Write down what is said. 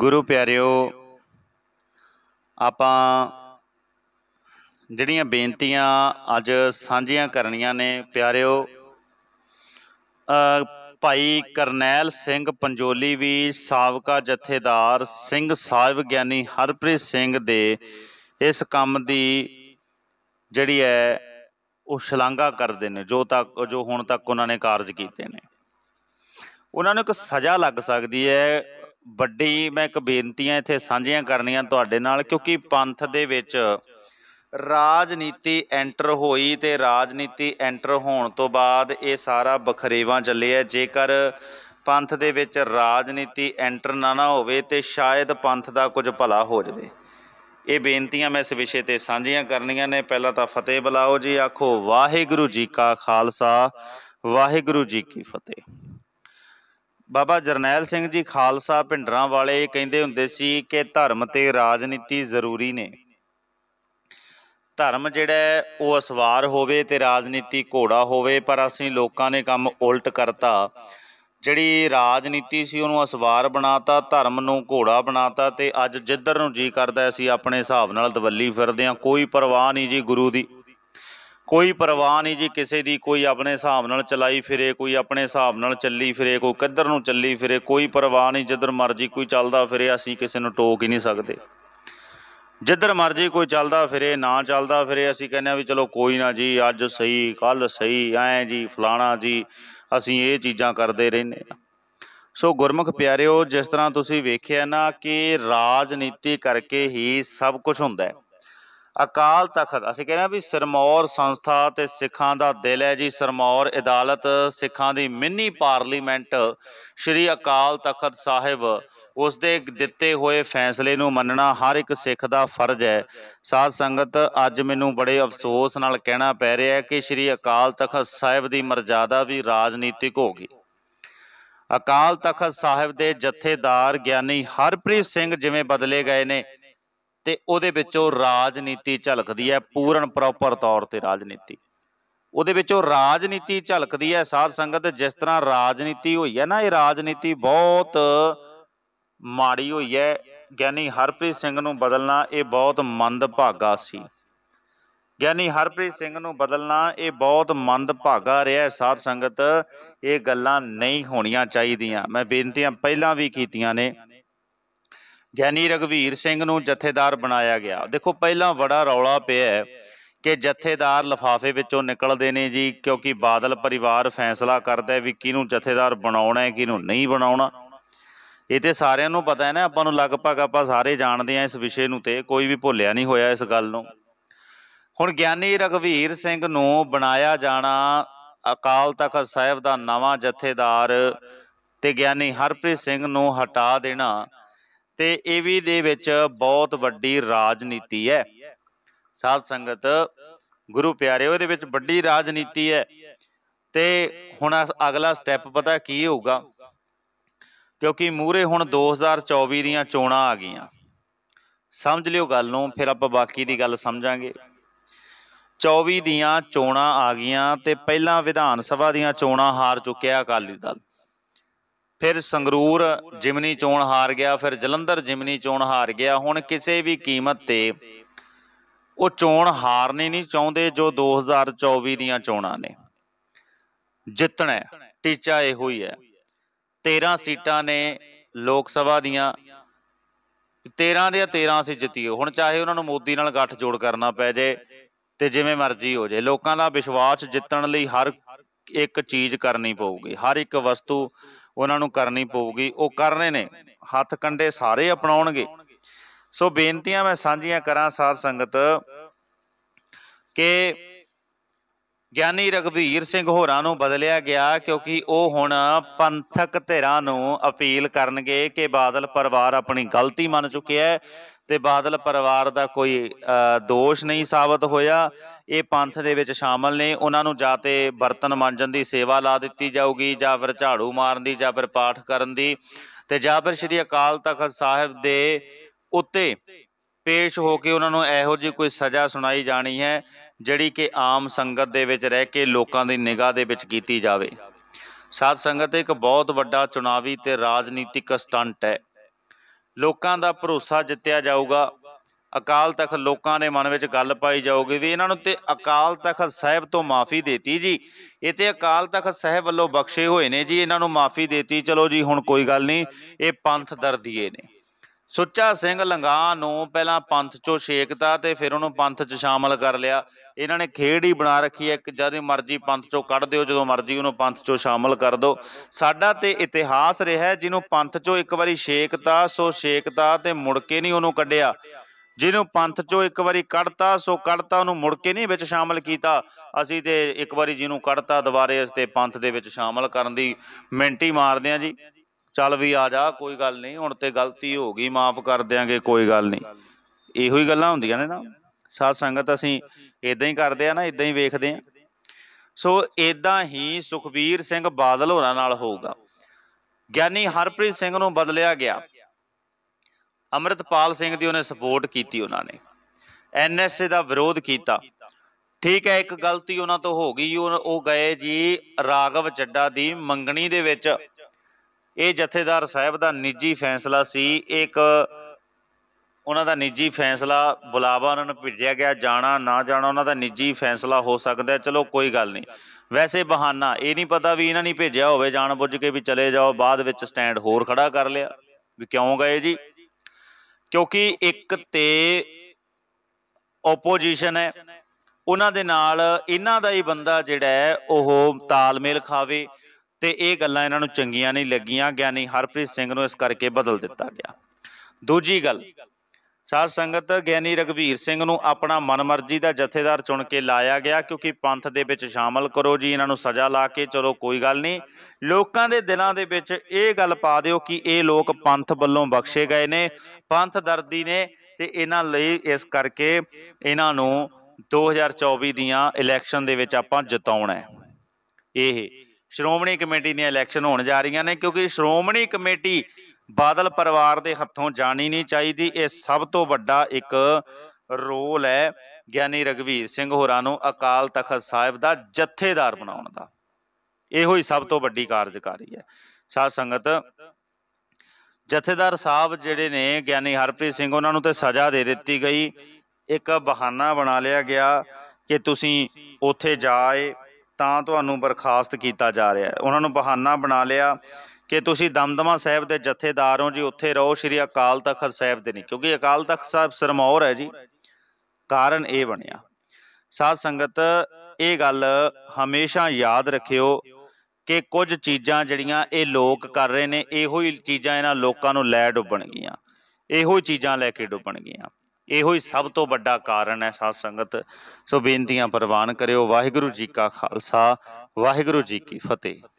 ਗੁਰੂ ਪਿਆਰਿਓ ਆਪਾਂ ਜਿਹੜੀਆਂ ਬੇਨਤੀਆਂ ਅੱਜ ਸਾਂਝੀਆਂ ਕਰਨੀਆਂ ਨੇ ਪਿਆਰਿਓ ਭਾਈ ਕਰਨੈਲ ਸਿੰਘ ਪੰਜੋਲੀ ਵੀ ਸਾਬਕਾ ਜਥੇਦਾਰ ਸਿੰਘ ਸਾਹਿਬ ਗਿਆਨੀ ਹਰਪ੍ਰੀਤ ਸਿੰਘ ਦੇ ਇਸ ਕੰਮ ਦੀ ਜਿਹੜੀ ਹੈ ਉਹ ਸ਼ਲਾਘਾ ਕਰਦੇ ਨੇ ਜੋ ਤੱਕ ਜੋ ਹੁਣ ਤੱਕ ਉਹਨਾਂ ਨੇ ਕਾਰਜ ਕੀਤੇ ਨੇ ਉਹਨਾਂ ਨੂੰ ਇੱਕ ਸਜ਼ਾ ਲੱਗ ਸਕਦੀ ਹੈ ਵੱਡੀ ਮੈਂ ਇੱਕ ਬੇਨਤੀਆਂ ਇੱਥੇ ਸਾਂਝੀਆਂ ਕਰਨੀਆਂ ਤੁਹਾਡੇ ਨਾਲ ਕਿਉਂਕਿ ਪੰਥ ਦੇ ਵਿੱਚ ਰਾਜਨੀਤੀ ਐਂਟਰ ਹੋਈ ਤੇ ਰਾਜਨੀਤੀ ਐਂਟਰ ਹੋਣ ਤੋਂ ਬਾਅਦ ਇਹ ਸਾਰਾ ਬਖਰੇਵਾ ਚੱਲਿਆ ਜੇਕਰ ਪੰਥ ਦੇ ਵਿੱਚ ਰਾਜਨੀਤੀ ਐਂਟਰ ਨਾ ਨਾ ਹੋਵੇ ਤੇ ਸ਼ਾਇਦ ਪੰਥ ਦਾ ਕੁਝ ਭਲਾ ਹੋ ਜਾਵੇ ਇਹ ਬੇਨਤੀਆਂ ਮੈਂ ਇਸ ਵਿਸ਼ੇ ਤੇ ਸਾਂਝੀਆਂ ਕਰਨੀਆਂ ਨੇ ਪਹਿਲਾਂ ਤਾਂ ਫਤਿਹ ਬੁਲਾਓ ਜੀ ਆਖੋ ਵਾਹਿਗੁਰੂ ਜੀ ਕਾ ਖਾਲਸਾ ਵਾਹਿਗੁਰੂ ਜੀ ਕੀ ਫਤਿਹ ਬਾਬਾ ਜਰਨੈਲ ਸਿੰਘ ਜੀ ਖਾਲਸਾ ਭਿੰਡਰਾਂ ਵਾਲੇ ਕਹਿੰਦੇ ਹੁੰਦੇ ਸੀ ਕਿ ਧਰਮ ਤੇ ਰਾਜਨੀਤੀ ਜ਼ਰੂਰੀ ਨੇ ਧਰਮ ਜਿਹੜਾ ਉਹ ਅਸਵਾਰ ਹੋਵੇ ਤੇ ਰਾਜਨੀਤੀ ਘੋੜਾ ਹੋਵੇ ਪਰ ਅਸੀਂ ਲੋਕਾਂ ਨੇ ਕੰਮ ਉਲਟ ਕਰਤਾ ਜਿਹੜੀ ਰਾਜਨੀਤੀ ਸੀ ਉਹਨੂੰ ਅਸਵਾਰ ਬਣਾਤਾ ਧਰਮ ਨੂੰ ਘੋੜਾ ਬਣਾਤਾ ਤੇ ਅੱਜ ਜਿੱਧਰ ਨੂੰ ਜੀ ਕਰਦਾ ਅਸੀਂ ਆਪਣੇ ਹਿਸਾਬ ਨਾਲ ਦਵੱਲੀ ਫਿਰਦੇ ਆ ਕੋਈ ਪਰਵਾਹ ਨਹੀਂ ਜੀ ਗੁਰੂ ਦੀ ਕੋਈ ਪਰਵਾਹ ਨਹੀਂ ਜੀ ਕਿਸੇ ਦੀ ਕੋਈ ਆਪਣੇ ਹਿਸਾਬ ਨਾਲ ਚਲਾਈ ਫਿਰੇ ਕੋਈ ਆਪਣੇ ਹਿਸਾਬ ਨਾਲ ਚੱਲੀ ਫਿਰੇ ਕੋਈ ਕਿੱਧਰ ਨੂੰ ਚੱਲੀ ਫਿਰੇ ਕੋਈ ਪਰਵਾਹ ਨਹੀਂ ਜਿੱਧਰ ਮਰਜ਼ੀ ਕੋਈ ਚੱਲਦਾ ਫਿਰੇ ਅਸੀਂ ਕਿਸੇ ਨੂੰ ਟੋਕ ਹੀ ਨਹੀਂ ਸਕਦੇ ਜਿੱਧਰ ਮਰਜ਼ੀ ਕੋਈ ਚੱਲਦਾ ਫਿਰੇ ਨਾ ਚੱਲਦਾ ਫਿਰੇ ਅਸੀਂ ਕਹਿੰਦੇ ਆ ਵੀ ਚਲੋ ਕੋਈ ਨਾ ਜੀ ਅੱਜ ਸਹੀ ਕੱਲ ਸਹੀ ਐ ਜੀ ਫਲਾਣਾ ਜੀ ਅਸੀਂ ਇਹ ਚੀਜ਼ਾਂ ਕਰਦੇ ਰਹਿੰਦੇ ਆ ਸੋ ਗੁਰਮੁਖ ਪਿਆਰਿਓ ਜਿਸ ਤਰ੍ਹਾਂ ਤੁਸੀਂ ਵੇਖਿਆ ਨਾ ਕਿ ਰਾਜਨੀਤੀ ਕਰਕੇ ਹੀ ਸਭ ਕੁਝ ਹੁੰਦਾ ਹੈ ਅਕਾਲ ਤਖਤ ਅਸੀਂ ਕਹਿੰਦੇ ਆ ਵੀ ਸਰਮੌਰ ਸੰਸਥਾ ਤੇ ਸਿੱਖਾਂ ਦਾ ਦਿਲ ਹੈ ਜੀ ਸਰਮੌਰ ਅਦਾਲਤ ਸਿੱਖਾਂ ਦੀ ਮਿੰਨੀ ਪਾਰਲੀਮੈਂਟ ਸ਼੍ਰੀ ਅਕਾਲ ਤਖਤ ਸਾਹਿਬ ਉਸ ਦੇ ਦਿੱਤੇ ਹੋਏ ਫੈਸਲੇ ਨੂੰ ਮੰਨਣਾ ਹਰ ਇੱਕ ਸਿੱਖ ਦਾ ਫਰਜ਼ ਹੈ ਸਾਧ ਸੰਗਤ ਅੱਜ ਮੈਨੂੰ ਬੜੇ ਅਫਸੋਸ ਨਾਲ ਕਹਿਣਾ ਪੈ ਰਿਹਾ ਹੈ ਕਿ ਸ਼੍ਰੀ ਅਕਾਲ ਤਖਤ ਸਾਹਿਬ ਦੀ ਮਰਜ਼ਾਦਾ ਵੀ ਰਾਜਨੀਤਿਕ ਹੋ ਗਈ ਅਕਾਲ ਤਖਤ ਸਾਹਿਬ ਦੇ ਜਥੇਦਾਰ ਗਿਆਨੀ ਹਰਪ੍ਰੀਤ ਸਿੰਘ ਜਿਵੇਂ ਬਦਲੇ ਗਏ ਨੇ ਤੇ ਉਹਦੇ ਵਿੱਚੋਂ ਰਾਜਨੀਤੀ ਝਲਕਦੀ ਹੈ ਪੂਰਨ ਪ੍ਰੋਪਰ ਤੌਰ ਤੇ ਰਾਜਨੀਤੀ ਉਹਦੇ ਵਿੱਚੋਂ ਰਾਜਨੀਤੀ ਝਲਕਦੀ ਹੈ ਸਾਧ ਸੰਗਤ ਜਿਸ ਤਰ੍ਹਾਂ ਰਾਜਨੀਤੀ ਹੋਈ ਹੈ ਨਾ ਇਹ ਰਾਜਨੀਤੀ ਬਹੁਤ ਮਾੜੀ ਹੋਈ ਹੈ ਗਿਆਨੀ ਹਰਪ੍ਰੀਤ ਸਿੰਘ ਨੂੰ ਬਦਲਣਾ ਇਹ ਬਹੁਤ ਮੰਦ ਭਾਗਾ ਸੀ ਗਿਆਨੀ ਹਰਪ੍ਰੀਤ ਸਿੰਘ ਨੂੰ ਬਦਲਣਾ ਇਹ ਬਹੁਤ ਮੰਦ ਭਾਗਾ ਰਿਹਾ ਸਾਧ ਸੰਗਤ ਇਹ ਗੱਲਾਂ ਨਹੀਂ ਹੋਣੀਆਂ ਚਾਹੀਦੀਆਂ ਮੈਂ ਬੇਨਤੀਆਂ ਪਹਿਲਾਂ ਵੀ ਕੀਤੀਆਂ ਨੇ ਗਿਆਨੀ ਰਗਵੀਰ ਸਿੰਘ ਨੂੰ ਜਥੇਦਾਰ ਬਣਾਇਆ ਗਿਆ ਦੇਖੋ ਪਹਿਲਾਂ ਬੜਾ ਰੌਲਾ ਪਿਆ ਕਿ ਜਥੇਦਾਰ ਲਫਾਫੇ ਵਿੱਚੋਂ ਨਿਕਲਦੇ ਨੇ ਜੀ ਕਿਉਂਕਿ ਬਾਦਲ ਪਰਿਵਾਰ ਫੈਸਲਾ ਕਰਦਾ ਵੀ ਕਿਹਨੂੰ ਜਥੇਦਾਰ ਬਣਾਉਣਾ ਹੈ ਕਿਹਨੂੰ ਨਹੀਂ ਬਣਾਉਣਾ ਇਹ ਤੇ ਸਾਰਿਆਂ ਨੂੰ ਪਤਾ ਹੈ ਨਾ ਆਪਾਂ ਨੂੰ ਲਗਭਗ ਆਪਾਂ ਸਾਰੇ ਜਾਣਦੇ ਆ ਇਸ ਵਿਸ਼ੇ ਨੂੰ ਤੇ ਕੋਈ ਵੀ ਭੁੱਲਿਆ ਨਹੀਂ ਹੋਇਆ ਇਸ ਗੱਲ ਨੂੰ ਹੁਣ ਗਿਆਨੀ ਰਗਵੀਰ ਸਿੰਘ ਨੂੰ ਬਣਾਇਆ ਜਾਣਾ ਅਕਾਲ ਤਖਤ ਸਾਹਿਬ ਦਾ ਨਵਾਂ ਜਥੇਦਾਰ ਤੇ ਗਿਆਨੀ ਹਰਪ੍ਰੀਤ ਸਿੰਘ ਨੂੰ ਹਟਾ ਦੇਣਾ ਤੇ ਇਹ ਵੀ ਦੇ ਵਿੱਚ ਬਹੁਤ ਵੱਡੀ ਰਾਜਨੀਤੀ ਹੈ ਸਾਧ ਸੰਗਤ ਗੁਰੂ ਪਿਆਰਿਓ ਇਹਦੇ ਵਿੱਚ ਵੱਡੀ ਰਾਜਨੀਤੀ ਹੈ ਤੇ ਹੁਣ ਅਗਲਾ ਸਟੈਪ ਪਤਾ ਕੀ ਹੋਊਗਾ ਕਿਉਂਕਿ ਮੂਰੇ ਹੁਣ 2024 ਦੀਆਂ ਚੋਣਾਂ ਆ ਗਈਆਂ ਸਮਝ ਲਿਓ ਗੱਲ ਨੂੰ ਫਿਰ ਆਪਾਂ ਬਾਕੀ ਦੀ ਗੱਲ ਸਮਝਾਂਗੇ 24 ਦੀਆਂ ਚੋਣਾਂ ਆ ਗਈਆਂ ਤੇ ਪਹਿਲਾਂ ਵਿਧਾਨ ਸਭਾ ਦੀਆਂ ਚੋਣਾਂ ਹਾਰ ਚੁੱਕਿਆ ਅਕਾਲੀ ਦਲ ਫਿਰ ਸੰਗਰੂਰ ਜਿਮਨੀ ਚੋਣ ਹਾਰ ਗਿਆ ਫਿਰ ਜਲੰਧਰ ਜਿਮਨੀ ਚੋਣ ਹਾਰ ਗਿਆ ਹੁਣ ਕਿਸੇ ਵੀ ਕੀਮਤ ਤੇ ਉਹ ਚੋਣ ਹਾਰਨੀ ਨਹੀਂ ਚਾਹੁੰਦੇ ਜੋ 2024 ਦੀਆਂ ਚੋਣਾਂ ਨੇ ਜਿੱਤਣਾ ਟੀਚਾ ਇਹੋ ਹੀ ਹੈ 13 ਸੀਟਾਂ ਨੇ ਲੋਕ ਸਭਾ ਦੀਆਂ 13 ਦੇ 13 ਅਸੀਂ ਜਿੱਤੀਏ ਹੁਣ ਚਾਹੇ ਉਹਨਾਂ ਨੂੰ ਮੋਦੀ ਨਾਲ ਗੱਠ ਜੋੜ ਕਰਨਾ ਪੈ ਜੇ ਤੇ ਜਿਵੇਂ ਮਰਜ਼ੀ ਹੋ ਜੇ ਲੋਕਾਂ ਦਾ ਵਿਸ਼ਵਾਸ ਜਿੱਤਣ ਲਈ ਹਰ ਇੱਕ ਚੀਜ਼ ਕਰਨੀ ਪਊਗੀ ਹਰ ਇੱਕ ਵਸਤੂ ਉਹਨਾਂ ਨੂੰ ਕਰਨੀ ਪਊਗੀ ਉਹ ਕਰ ਰਹੇ ਨੇ ਹੱਥ ਕੰਡੇ ਸਾਰੇ ਅਪਣਾਉਣਗੇ ਸੋ ਬੇਨਤੀਆਂ ਮੈਂ ਸਾਂਝੀਆਂ ਕਰਾਂ ਸਾਧ ਸੰਗਤ ਕਿ ਗਿਆਨੀ ਰਗਵੀਰ ਸਿੰਘ ਹੋਰਾਂ ਨੂੰ ਬਦਲਿਆ ਗਿਆ ਕਿਉਂਕਿ ਉਹ ਹੁਣ ਪੰਥਕ ਧਿਰਾਂ ਨੂੰ ਅਪੀਲ ਕਰਨਗੇ ਕਿ ਬਾਦਲ ਪਰਿਵਾਰ ਆਪਣੀ ਗਲਤੀ ਮੰਨ ਚੁੱਕਿਆ ਹੈ ਤੇ ਬਾਦਲ ਪਰਿਵਾਰ ਦਾ ਕੋਈ ਦੋਸ਼ ਨਹੀਂ ਸਾਬਤ ਹੋਇਆ ਇਹ ਪੰਥ ਦੇ ਵਿੱਚ ਸ਼ਾਮਲ ਨੇ ਉਹਨਾਂ ਨੂੰ ਜਾਂ ਤੇ ਬਰਤਨ ਮਾਂਜਣ ਦੀ ਸੇਵਾ ਲਾ ਦਿੱਤੀ ਜਾਊਗੀ ਜਾਂ ਫਿਰ ਝਾੜੂ ਮਾਰਨ ਦੀ ਜਾਂ ਫਿਰ ਪਾਠ ਕਰਨ ਦੀ ਤੇ ਜਾਂ ਫਿਰ ਸ੍ਰੀ ਅਕਾਲ ਤਖਤ ਸਾਹਿਬ ਦੇ ਉੱਤੇ ਪੇਸ਼ ਹੋ ਕੇ ਉਹਨਾਂ ਨੂੰ ਇਹੋ ਜੀ ਕੋਈ ਸਜ਼ਾ ਸੁਣਾਈ ਜਾਣੀ ਹੈ ਜਿਹੜੀ ਕਿ ਆਮ ਸੰਗਤ ਦੇ ਵਿੱਚ ਰਹਿ ਕੇ ਲੋਕਾਂ ਦੀ ਨਿਗਾਹ ਦੇ ਵਿੱਚ ਕੀਤੀ ਜਾਵੇ ਸਾਧ ਸੰਗਤ ਇੱਕ ਬਹੁਤ ਵੱਡਾ ਚੁਣਾਵੀ ਤੇ ਰਾਜਨੀਤਿਕ ਸਟੰਟ ਹੈ ਲੋਕਾਂ ਦਾ ਭਰੋਸਾ ਜਿੱਤਿਆ ਜਾਊਗਾ ਅਕਾਲ ਤਖਤ ਲੋਕਾਂ ਦੇ ਮਨ ਵਿੱਚ ਗੱਲ ਪਾਈ ਜਾਊਗੀ ਵੀ ਇਹਨਾਂ ਨੂੰ ਤੇ ਅਕਾਲ ਤਖਤ ਸਾਹਿਬ ਤੋਂ ਮਾਫੀ ਦੇਤੀ ਜੀ ਇਹ ਤੇ ਅਕਾਲ ਤਖਤ ਸਾਹਿਬ ਵੱਲੋਂ ਬਖਸ਼ੇ ਹੋਏ ਨੇ ਜੀ ਇਹਨਾਂ ਨੂੰ ਮਾਫੀ ਦੇਤੀ ਚਲੋ ਜੀ ਹੁਣ ਕੋਈ ਗੱਲ ਨਹੀਂ ਇਹ ਪੰਥ ਦਰਦੀਏ ਨੇ ਸੁੱਚਾ ਸਿੰਘ ਲੰਗਾ ਨੂੰ ਪਹਿਲਾਂ ਪੰਥ ਚੋਂ ਛੇਕਤਾ ਤੇ ਫਿਰ ਉਹਨੂੰ ਪੰਥ 'ਚ ਸ਼ਾਮਲ ਕਰ ਲਿਆ ਇਹਨਾਂ ਨੇ ਖੇਡ ਹੀ ਬਣਾ ਰੱਖੀ ਹੈ ਕਿ ਜਦੋਂ ਮਰਜ਼ੀ ਪੰਥ ਚੋਂ ਕੱਢ ਦਿਓ ਜਦੋਂ ਮਰਜ਼ੀ ਉਹਨੂੰ ਪੰਥ ਚੋਂ ਸ਼ਾਮਲ ਕਰ ਦਿਓ ਸਾਡਾ ਤੇ ਇਤਿਹਾਸ ਰਿਹਾ ਜਿਹਨੂੰ ਪੰਥ ਚੋਂ ਇੱਕ ਵਾਰੀ ਛੇਕਤਾ ਸੋ ਛੇਕਤਾ ਤੇ ਮੁੜ ਕੇ ਨਹੀਂ ਉਹਨੂੰ ਕੱਢਿਆ ਜਿਹਨੂੰ ਪੰਥ ਚੋਂ ਇੱਕ ਵਾਰੀ ਕੱਢਤਾ ਸੋ ਕੱਢਤਾ ਉਹਨੂੰ ਮੁੜ ਕੇ ਨਹੀਂ ਵਿੱਚ ਸ਼ਾਮਲ ਕੀਤਾ ਅਸੀਂ ਤੇ ਇੱਕ ਵਾਰੀ ਜਿਹਨੂੰ ਕੱਢਤਾ ਦੁਬਾਰੇ ਇਸ ਤੇ ਪੰਥ ਦੇ ਵਿੱਚ ਸ਼ਾਮਲ ਕਰਨ ਦੀ ਮਿੰਟੀ ਮਾਰਦੇ ਆ ਜੀ ਚੱਲ ਵੀ ਆ ਜਾ ਕੋਈ ਗੱਲ ਨਹੀਂ ਹੁਣ ਤੇ ਗਲਤੀ ਹੋ ਗਈ ਮਾਫ ਕਰ ਦਿਆਂਗੇ ਕੋਈ ਗੱਲ ਨਹੀਂ ਇਹੋ ਹੀ ਗੱਲਾਂ ਹੁੰਦੀਆਂ ਨੇ ਨਾ ਸਾਧ ਸੰਗਤ ਅਸੀਂ ਇਦਾਂ ਹੀ ਕਰਦੇ ਆ ਨਾ ਇਦਾਂ ਹੀ ਵੇਖਦੇ ਆ ਸੋ ਇਦਾਂ ਹੀ ਸੁਖਵੀਰ ਸਿੰਘ ਬਾਦਲ ਹੋਰਾਂ ਨਾਲ ਹੋਊਗਾ ਗਿਆਨੀ ਹਰਪ੍ਰੀਤ ਸਿੰਘ ਨੂੰ ਬਦਲਿਆ ਗਿਆ ਅਮਰਤਪਾਲ ਸਿੰਘ ਦੀ ਉਹਨੇ ਸਪੋਰਟ ਕੀਤੀ ਉਹਨਾਂ ਨੇ ਐਨਐਸਏ ਦਾ ਵਿਰੋਧ ਕੀਤਾ ਠੀਕ ਹੈ ਇੱਕ ਗਲਤੀ ਉਹਨਾਂ ਤੋਂ ਹੋ ਗਈ ਉਹ ਗਏ ਜੀ ਰਾਗਵ ਚੱਡਾ ਦੀ ਮੰਗਣੀ ਦੇ ਵਿੱਚ ਇਹ ਜਥੇਦਾਰ ਸਾਹਿਬ ਦਾ ਨਿੱਜੀ ਫੈਸਲਾ ਸੀ ਇੱਕ ਉਹਨਾਂ ਦਾ ਨਿੱਜੀ ਫੈਸਲਾ ਬੁਲਾਵਾ ਉਹਨਾਂ ਨੂੰ ਭੇਜਿਆ ਗਿਆ ਜਾਣਾ ਨਾ ਜਾਣਾ ਉਹਨਾਂ ਦਾ ਨਿੱਜੀ ਫੈਸਲਾ ਹੋ ਸਕਦਾ ਚਲੋ ਕੋਈ ਗੱਲ ਨਹੀਂ ਵੈਸੇ ਬਹਾਨਾ ਇਹ ਨਹੀਂ ਪਤਾ ਵੀ ਇਹਨਾਂ ਨੇ ਭੇਜਿਆ ਹੋਵੇ ਜਾਣ ਬੁੱਝ ਕੇ ਵੀ ਚਲੇ ਜਾਓ ਬਾਅਦ ਵਿੱਚ ਸਟੈਂਡ ਹੋਰ ਖੜਾ ਕਰ ਲਿਆ ਵੀ ਕਿਉਂ ਗਏ ਜੀ ਕਿਉਂਕਿ ਇੱਕ ਤੇ ਆਪੋਜੀਸ਼ਨ ਹੈ ਉਹਨਾਂ ਦੇ ਨਾਲ ਇਹਨਾਂ ਦਾ ਹੀ ਬੰਦਾ ਜਿਹੜਾ ਹੈ ਉਹ ਤਾਲਮੇਲ ਖਾਵੇ ਤੇ ਇਹ ਗੱਲਾਂ ਇਹਨਾਂ ਨੂੰ ਚੰਗੀਆਂ ਨਹੀਂ ਲੱਗੀਆਂ ਗਿਆਨੀ ਹਰਪ੍ਰੀਤ ਸਿੰਘ ਨੂੰ ਇਸ ਕਰਕੇ ਬਦਲ ਦਿੱਤਾ ਗਿਆ ਦੂਜੀ ਗੱਲ ਸਾਧ ਸੰਗਤ ਗਿਆਨੀ ਰਗਵੀਰ ਸਿੰਘ ਨੂੰ ਆਪਣਾ ਮਨਮਰਜ਼ੀ ਦਾ ਜਥੇਦਾਰ ਚੁਣ ਕੇ ਲਾਇਆ ਗਿਆ ਕਿਉਂਕਿ ਪੰਥ ਦੇ ਵਿੱਚ ਸ਼ਾਮਲ ਕਰੋ ਜੀ ਇਹਨਾਂ ਨੂੰ ਸਜ਼ਾ ਲਾ ਕੇ ਚਲੋ ਕੋਈ ਗੱਲ ਨਹੀਂ ਲੋਕਾਂ ਦੇ ਦਿਲਾਂ ਦੇ ਵਿੱਚ ਇਹ ਗੱਲ ਪਾ ਦਿਓ ਕਿ ਇਹ ਲੋਕ ਪੰਥ ਵੱਲੋਂ ਬਖਸ਼ੇ ਗਏ ਨੇ ਪੰਥ ਦਰਦੀ ਨੇ ਤੇ ਇਹਨਾਂ ਲਈ ਇਸ ਕਰਕੇ ਇਹਨਾਂ ਨੂੰ 2024 ਦੀਆਂ ਇਲੈਕਸ਼ਨ ਦੇ ਵਿੱਚ ਆਪਾਂ ਜਿਤਾਉਣਾ ਹੈ ਇਹ ਸ਼੍ਰੋਮਣੀ ਕਮੇਟੀ ਦੀਆਂ ਇਲੈਕਸ਼ਨ ਹੋਣ ਜਾ ਰਹੀਆਂ ਨੇ ਕਿਉਂਕਿ ਸ਼੍ਰੋਮਣੀ ਕਮੇਟੀ ਬਾਦਲ ਪਰਿਵਾਰ ਦੇ ਹੱਥੋਂ ਜਾਣੀ ਨਹੀਂ ਚਾਹੀਦੀ ਇਹ ਸਭ ਤੋਂ ਵੱਡਾ ਇੱਕ ਰੋਲ ਹੈ ਗਿਆਨੀ ਰਗਵੀਰ ਸਿੰਘ ਹੋਰਾਂ ਨੂੰ ਅਕਾਲ ਤਖਤ ਸਾਹਿਬ ਦਾ ਜਥੇਦਾਰ ਬਣਾਉਣ ਦਾ ਇਹੋ ਹੀ ਸਭ ਤੋਂ ਵੱਡੀ ਕਾਰਜਕਾਰੀ ਹੈ ਸਾਧ ਸੰਗਤ ਜਥੇਦਾਰ ਸਾਹਿਬ ਜਿਹੜੇ ਨੇ ਗਿਆਨੀ ਹਰਪ੍ਰੀਤ ਸਿੰਘ ਉਹਨਾਂ ਨੂੰ ਤੇ ਸਜ਼ਾ ਦੇ ਦਿੱਤੀ ਗਈ ਇੱਕ ਬਹਾਨਾ ਬਣਾ ਲਿਆ ਗਿਆ ਕਿ ਤੁਸੀਂ ਉੱਥੇ ਜਾਏ ਤਾਂ ਤੁਹਾਨੂੰ ਬਰਖਾਸਤ ਕੀਤਾ ਜਾ ਰਿਹਾ ਹੈ ਉਹਨਾਂ ਨੂੰ ਬਹਾਨਾ ਬਣਾ ਲਿਆ ਕਿ ਤੁਸੀਂ ਦਮਦਮਾ ਸਾਹਿਬ ਦੇ ਜਥੇਦਾਰ ਹੋ ਜੀ ਉੱਥੇ ਰਹੋ ਸ਼੍ਰੀ ਅਕਾਲ ਤਖਤ ਸਾਹਿਬ ਦੇ ਨਹੀਂ ਕਿਉਂਕਿ ਅਕਾਲ ਤਖਤ ਸਾਹਿਬ ਸਰਮੌਰ ਹੈ ਜੀ ਕਾਰਨ ਇਹ ਬਣਿਆ ਸਾਧ ਸੰਗਤ ਇਹ ਗੱਲ ਹਮੇਸ਼ਾ ਯਾਦ ਰੱਖਿਓ ਕਿ ਕੁਝ ਚੀਜ਼ਾਂ ਜਿਹੜੀਆਂ ਇਹ ਲੋਕ ਕਰ ਰਹੇ ਨੇ ਇਹੋ ਹੀ ਚੀਜ਼ਾਂ ਇਹਨਾਂ ਲੋਕਾਂ ਨੂੰ ਲੈ ਡੁੱਬਣਗੀਆਂ ਇਹੋ ਹੀ ਚੀਜ਼ਾਂ ਲੈ ਕੇ ਡੁੱਬਣਗੀਆਂ ਇਹੋ ਹੀ ਸਭ ਤੋਂ ਵੱਡਾ ਕਾਰਨ ਹੈ ਸਾਧ ਸੰਗਤ ਸੋ ਬੇਨਤੀਆਂ ਪ੍ਰਵਾਨ ਕਰਿਓ ਵਾਹਿਗੁਰੂ ਜੀ ਕਾ ਖਾਲਸਾ ਵਾਹਿਗੁਰੂ ਜੀ ਕੀ ਫਤਿਹ